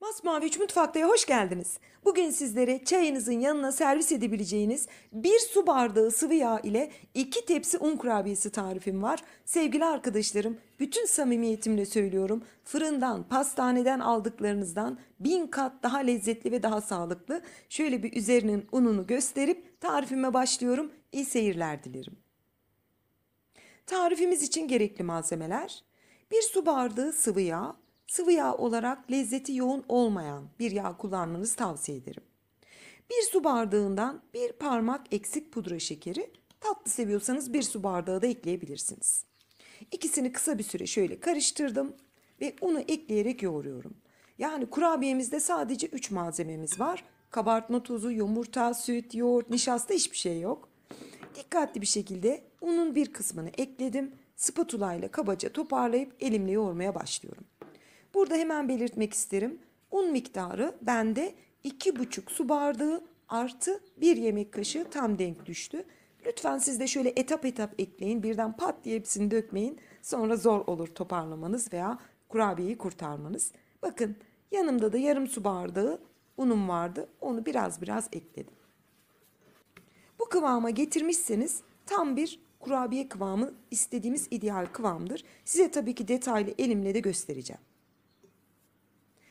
Masmavi 3 Mutfakta'ya hoş geldiniz. Bugün sizlere çayınızın yanına servis edebileceğiniz bir su bardağı sıvı yağ ile iki tepsi un kurabiyesi tarifim var. Sevgili arkadaşlarım, bütün samimiyetimle söylüyorum. Fırından, pastaneden aldıklarınızdan bin kat daha lezzetli ve daha sağlıklı. Şöyle bir üzerinin ununu gösterip tarifime başlıyorum. İyi seyirler dilerim. Tarifimiz için gerekli malzemeler bir su bardağı sıvı yağ, sıvı yağ olarak lezzeti yoğun olmayan bir yağ kullanmanızı tavsiye ederim. Bir su bardağından bir parmak eksik pudra şekeri, tatlı seviyorsanız bir su bardağı da ekleyebilirsiniz. İkisini kısa bir süre şöyle karıştırdım ve unu ekleyerek yoğuruyorum. Yani kurabiyemizde sadece 3 malzememiz var. Kabartma tozu, yumurta, süt, yoğurt, nişasta hiçbir şey yok. Dikkatli bir şekilde unun bir kısmını ekledim. Spatula ile kabaca toparlayıp elimle yoğurmaya başlıyorum. Burada hemen belirtmek isterim. Un miktarı bende 2,5 su bardağı artı 1 yemek kaşığı tam denk düştü. Lütfen siz de şöyle etap etap ekleyin. Birden pat diye hepsini dökmeyin. Sonra zor olur toparlamanız veya kurabiyeyi kurtarmanız. Bakın yanımda da yarım su bardağı unum vardı. Onu biraz biraz ekledim. Bu kıvama getirmişseniz tam bir kurabiye kıvamı istediğimiz ideal kıvamdır. Size tabii ki detaylı elimle de göstereceğim.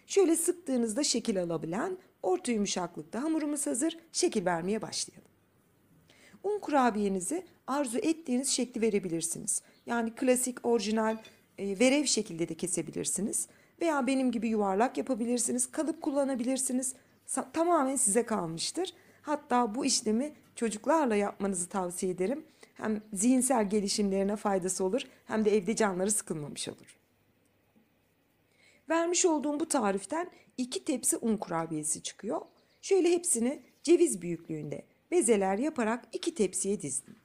Şöyle sıktığınızda şekil alabilen orta yumuşaklıkta hamurumuz hazır. Şekil vermeye başlayalım. Un kurabiyenizi arzu ettiğiniz şekli verebilirsiniz. Yani klasik, orijinal, e, verev şekilde de kesebilirsiniz. Veya benim gibi yuvarlak yapabilirsiniz. Kalıp kullanabilirsiniz. Tamamen size kalmıştır. Hatta bu işlemi çocuklarla yapmanızı tavsiye ederim. Hem zihinsel gelişimlerine faydası olur hem de evde canları sıkılmamış olur. Vermiş olduğum bu tariften 2 tepsi un kurabiyesi çıkıyor. Şöyle hepsini ceviz büyüklüğünde bezeler yaparak 2 tepsiye dizdim.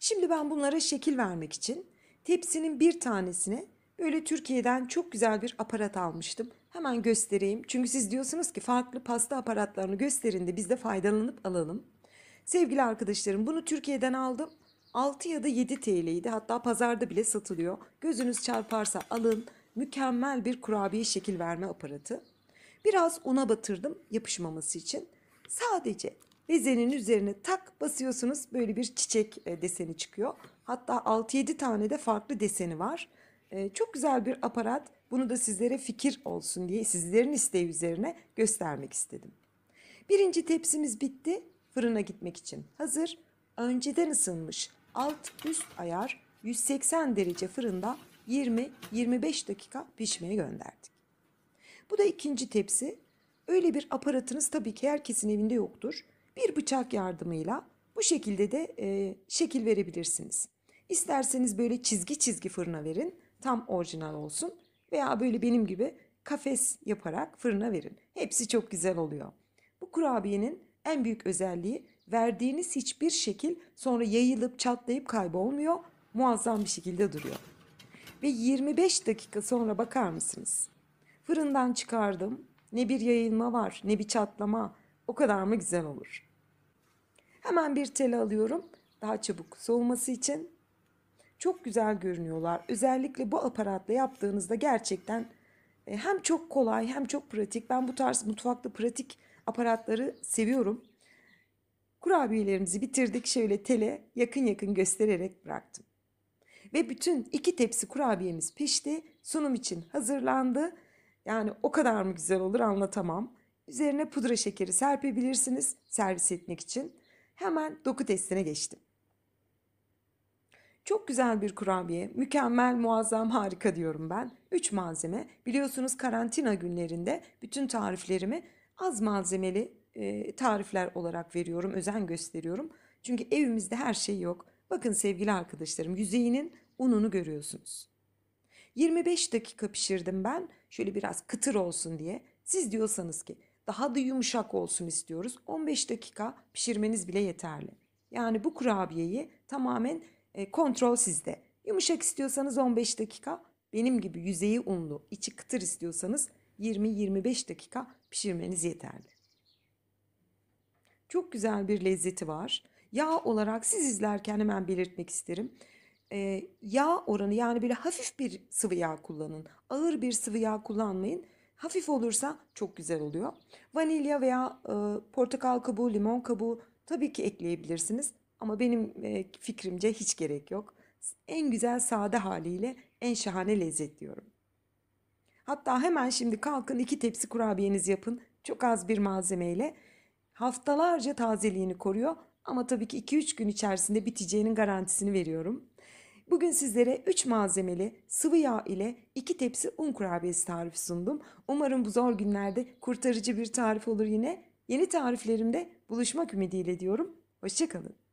Şimdi ben bunlara şekil vermek için tepsinin bir tanesine böyle Türkiye'den çok güzel bir aparat almıştım. Hemen göstereyim. Çünkü siz diyorsunuz ki farklı pasta aparatlarını gösterin de biz de faydalanıp alalım. Sevgili arkadaşlarım bunu Türkiye'den aldım. 6 ya da 7 TL'ydi. Hatta pazarda bile satılıyor. Gözünüz çarparsa alın mükemmel bir kurabiye şekil verme aparatı. Biraz una batırdım yapışmaması için. Sadece bezenin üzerine tak basıyorsunuz böyle bir çiçek e, deseni çıkıyor. Hatta 6-7 tane de farklı deseni var. E, çok güzel bir aparat. Bunu da sizlere fikir olsun diye sizlerin isteği üzerine göstermek istedim. Birinci tepsimiz bitti. Fırına gitmek için hazır. Önceden ısınmış alt üst ayar 180 derece fırında 20-25 dakika pişmeye gönderdik. Bu da ikinci tepsi. Öyle bir aparatınız tabii ki herkesin evinde yoktur. Bir bıçak yardımıyla bu şekilde de e, şekil verebilirsiniz. İsterseniz böyle çizgi çizgi fırına verin. Tam orijinal olsun. Veya böyle benim gibi kafes yaparak fırına verin. Hepsi çok güzel oluyor. Bu kurabiyenin en büyük özelliği verdiğiniz hiçbir şekil sonra yayılıp çatlayıp kaybolmuyor. Muazzam bir şekilde duruyor ve 25 dakika sonra bakar mısınız? Fırından çıkardım. Ne bir yayılma var, ne bir çatlama. O kadar mı güzel olur? Hemen bir tel alıyorum. Daha çabuk soğuması için. Çok güzel görünüyorlar. Özellikle bu aparatla yaptığınızda gerçekten e, hem çok kolay hem çok pratik. Ben bu tarz mutfakta pratik aparatları seviyorum. Kurabiyelerimizi bitirdik. Şöyle tele yakın yakın göstererek bıraktım. Ve bütün iki tepsi kurabiyemiz pişti. Sunum için hazırlandı. Yani o kadar mı güzel olur anlatamam. Üzerine pudra şekeri serpebilirsiniz servis etmek için. Hemen doku testine geçtim. Çok güzel bir kurabiye, mükemmel, muazzam, harika diyorum ben. Üç malzeme. Biliyorsunuz karantina günlerinde bütün tariflerimi az malzemeli e, tarifler olarak veriyorum, özen gösteriyorum. Çünkü evimizde her şey yok. Bakın sevgili arkadaşlarım yüzeyinin ununu görüyorsunuz. 25 dakika pişirdim ben şöyle biraz kıtır olsun diye. Siz diyorsanız ki daha da yumuşak olsun istiyoruz. 15 dakika pişirmeniz bile yeterli. Yani bu kurabiyeyi tamamen e, kontrol sizde. Yumuşak istiyorsanız 15 dakika, benim gibi yüzeyi unlu, içi kıtır istiyorsanız 20-25 dakika pişirmeniz yeterli. Çok güzel bir lezzeti var. Yağ olarak siz izlerken hemen belirtmek isterim. Ee, yağ oranı yani böyle hafif bir sıvı yağ kullanın. Ağır bir sıvı yağ kullanmayın. Hafif olursa çok güzel oluyor. Vanilya veya e, portakal kabuğu, limon kabuğu tabii ki ekleyebilirsiniz. Ama benim e, fikrimce hiç gerek yok. En güzel sade haliyle en şahane lezzet diyorum. Hatta hemen şimdi kalkın iki tepsi kurabiyeniz yapın. Çok az bir malzemeyle haftalarca tazeliğini koruyor ama tabii ki 2-3 gün içerisinde biteceğinin garantisini veriyorum. Bugün sizlere 3 malzemeli sıvı yağ ile 2 tepsi un kurabiyesi tarifi sundum. Umarım bu zor günlerde kurtarıcı bir tarif olur yine. Yeni tariflerimde buluşmak ümidiyle diyorum. Hoşçakalın.